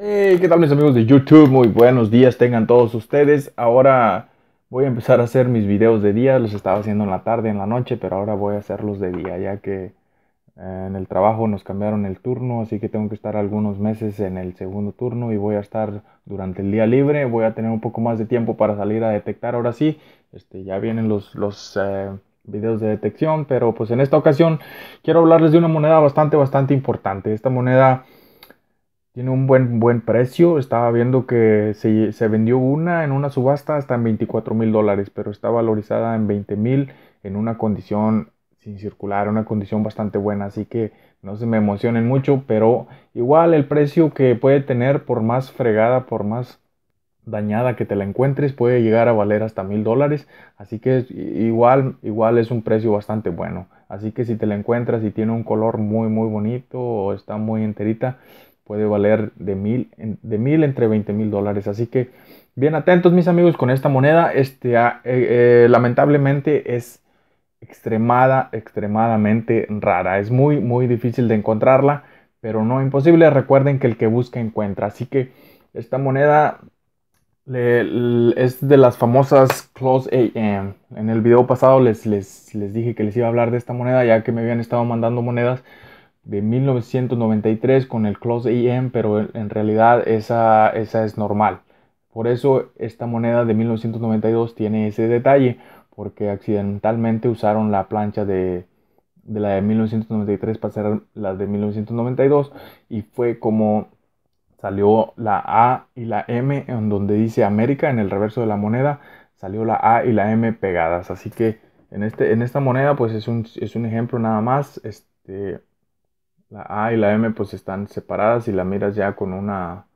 Hey, ¿qué tal mis amigos de YouTube? Muy buenos días tengan todos ustedes. Ahora voy a empezar a hacer mis videos de día. Los estaba haciendo en la tarde, en la noche, pero ahora voy a hacerlos de día, ya que eh, en el trabajo nos cambiaron el turno, así que tengo que estar algunos meses en el segundo turno y voy a estar durante el día libre. Voy a tener un poco más de tiempo para salir a detectar. Ahora sí, este, ya vienen los, los eh, videos de detección, pero pues en esta ocasión quiero hablarles de una moneda bastante, bastante importante. Esta moneda tiene un buen, buen precio. Estaba viendo que se, vendió una en una subasta hasta en 24 mil dólares, pero está valorizada en 20 mil en una condición sin circular, una condición bastante buena. Así que no se me emocionen mucho, pero igual el precio que puede tener, por más fregada, por más dañada que te la encuentres, puede llegar a valer hasta mil dólares. Así que igual, igual es un precio bastante bueno. Así que si te la encuentras y tiene un color muy, muy bonito o está muy enterita, puede valer de mil, de mil entre 20 mil dólares. Así que bien atentos mis amigos con esta moneda. Este, ah, eh, eh, lamentablemente es extremada, extremadamente rara. Es muy, muy difícil de encontrarla, pero no imposible. Recuerden que el que busca encuentra. Así que esta moneda es de las famosas Close AM. En el video pasado les, les, les dije que les iba a hablar de esta moneda ya que me habían estado mandando monedas de 1993 con el Close IM, pero en realidad esa, esa es normal. Por eso esta moneda de 1992 tiene ese detalle, porque accidentalmente usaron la plancha de, de la de 1993 para hacer la de 1992 y fue como salió la A y la M en donde dice América en el reverso de la moneda, salió la A y la M pegadas. Así que en, este, en esta moneda pues es un, es un ejemplo nada más. Este, la A y la M pues están separadas. y la miras ya con una,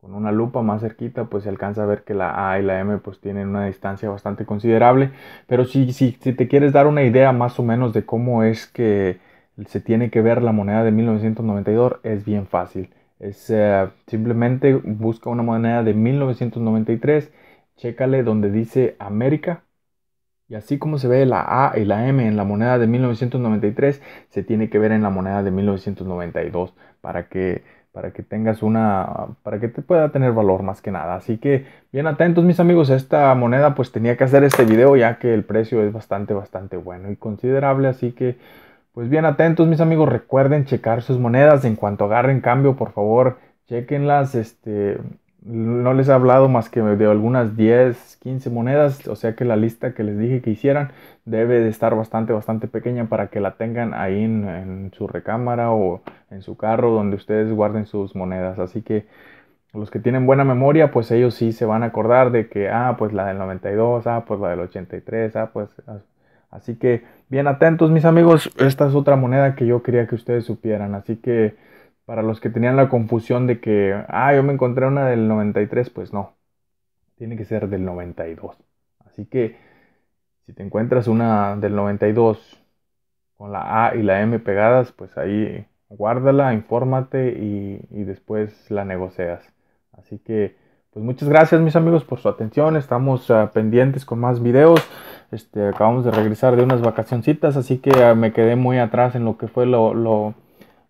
con una lupa más cerquita, pues se alcanza a ver que la A y la M pues tienen una distancia bastante considerable. Pero si, si, si te quieres dar una idea más o menos de cómo es que se tiene que ver la moneda de 1992, es bien fácil. Es, eh, simplemente busca una moneda de 1993, chécale donde dice América y así como se ve la A y la M en la moneda de 1993, se tiene que ver en la moneda de 1992 para que para que tengas una, para que te pueda tener valor más que nada. Así que bien atentos mis amigos, esta moneda pues tenía que hacer este video ya que el precio es bastante, bastante bueno y considerable. Así que pues bien atentos mis amigos, recuerden checar sus monedas en cuanto agarren cambio, por favor, chequenlas, este, no les he hablado más que de algunas 10, 15 monedas, o sea que la lista que les dije que hicieran debe de estar bastante, bastante pequeña para que la tengan ahí en, su recámara o en su carro donde ustedes guarden sus monedas. Así que los que tienen buena memoria, pues ellos sí se van a acordar de que, ah, pues la del 92, ah, pues la del 83, ah, pues... Así que bien atentos mis amigos, esta es otra moneda que yo quería que ustedes supieran, así que... Para los que tenían la confusión de que, ah, yo me encontré una del 93, pues no. Tiene que ser del 92. Así que si te encuentras una del 92 con la A y la M pegadas, pues ahí guárdala, infórmate y, después la negocias. Así que, pues muchas gracias mis amigos por su atención. Estamos ah, pendientes con más videos. Este, acabamos de regresar de unas vacacioncitas, así que ah, me quedé muy atrás en lo que fue lo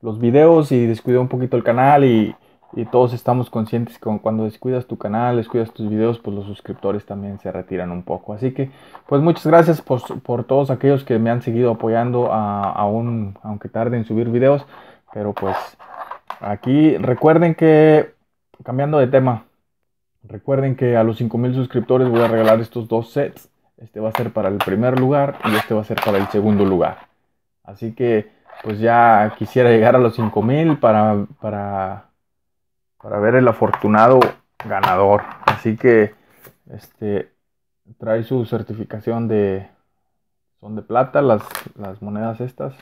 los videos y descuido un poquito el canal y, todos estamos conscientes que cuando descuidas tu canal, descuidas tus videos, pues los suscriptores también se retiran un poco. Así que, pues muchas gracias por, todos aquellos que me han seguido apoyando a, aunque tarde en subir videos. Pero pues aquí recuerden que, cambiando de tema, recuerden que a los 5000 suscriptores voy a regalar estos dos sets. Este va a ser para el primer lugar y este va a ser para el segundo lugar. Así que pues ya quisiera llegar a los 5000 para, para, para ver el afortunado ganador. Así que este trae su certificación de son de plata las, las monedas estas.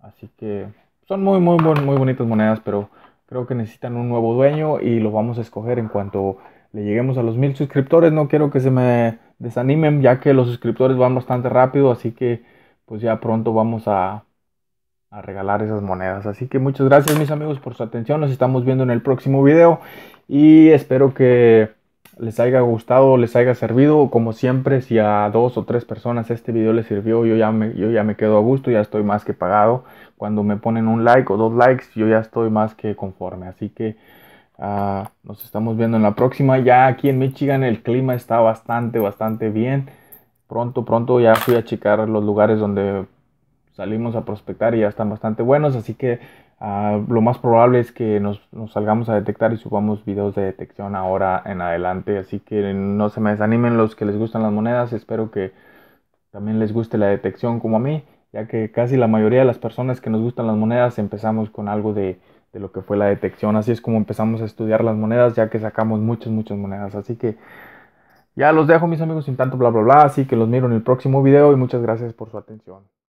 Así que son muy muy muy, bonitas monedas, pero creo que necesitan un nuevo dueño y lo vamos a escoger en cuanto le lleguemos a los mil suscriptores. No quiero que se me desanimen ya que los suscriptores van bastante rápido, así que pues ya pronto vamos a a regalar esas monedas. Así que muchas gracias mis amigos por su atención. Nos estamos viendo en el próximo video y espero que les haya gustado, les haya servido. Como siempre, si a dos o tres personas este video les sirvió, yo ya me, yo ya me quedo a gusto, ya estoy más que pagado. Cuando me ponen un like o dos likes, yo ya estoy más que conforme. Así que ah, nos estamos viendo en la próxima. Ya aquí en Michigan el clima está bastante, bastante bien. Pronto, pronto ya fui a checar los lugares donde salimos a prospectar y ya están bastante buenos, así que ah, lo más probable es que nos, salgamos a detectar y subamos videos de detección ahora en adelante, así que no se me desanimen los que les gustan las monedas, espero que también les guste la detección como a mí, ya que casi la mayoría de las personas que nos gustan las monedas empezamos con algo de, de lo que fue la detección, así es como empezamos a estudiar las monedas, ya que sacamos muchas, muchas monedas, así que... Ya los dejo mis amigos sin tanto bla bla bla, así que los miro en el próximo video y muchas gracias por su atención.